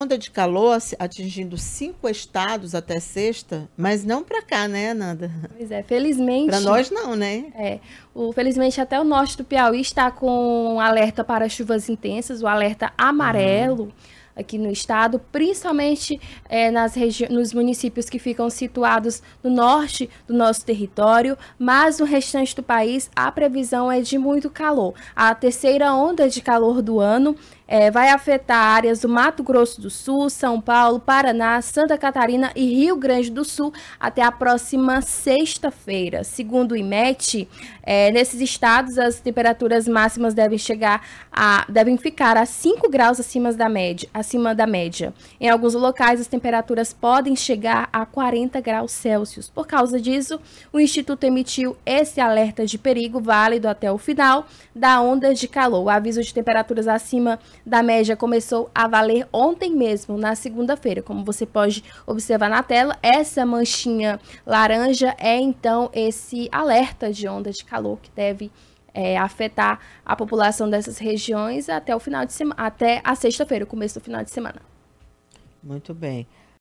onda de calor atingindo cinco estados até sexta, mas não para cá, né, Nanda? Pois é, felizmente. Para nós não, né? É. O, felizmente até o norte do Piauí está com um alerta para chuvas intensas, o alerta amarelo. Uhum. Aqui no estado, principalmente é, nas nos municípios que ficam situados no norte do nosso território, mas no restante do país a previsão é de muito calor. A terceira onda de calor do ano é, vai afetar áreas do Mato Grosso do Sul, São Paulo, Paraná, Santa Catarina e Rio Grande do Sul até a próxima sexta-feira. Segundo o IMET, é, nesses estados as temperaturas máximas devem chegar a devem ficar a 5 graus acima da média, acima da média. Em alguns locais as temperaturas podem chegar a 40 graus Celsius. Por causa disso, o instituto emitiu esse alerta de perigo válido até o final da onda de calor. O aviso de temperaturas acima da média começou a valer ontem mesmo, na segunda-feira. Como você pode observar na tela, essa manchinha laranja é então esse alerta de onda de calor que deve é, afetar a população dessas regiões até o final de semana, até a sexta-feira, começo do final de semana. Muito bem.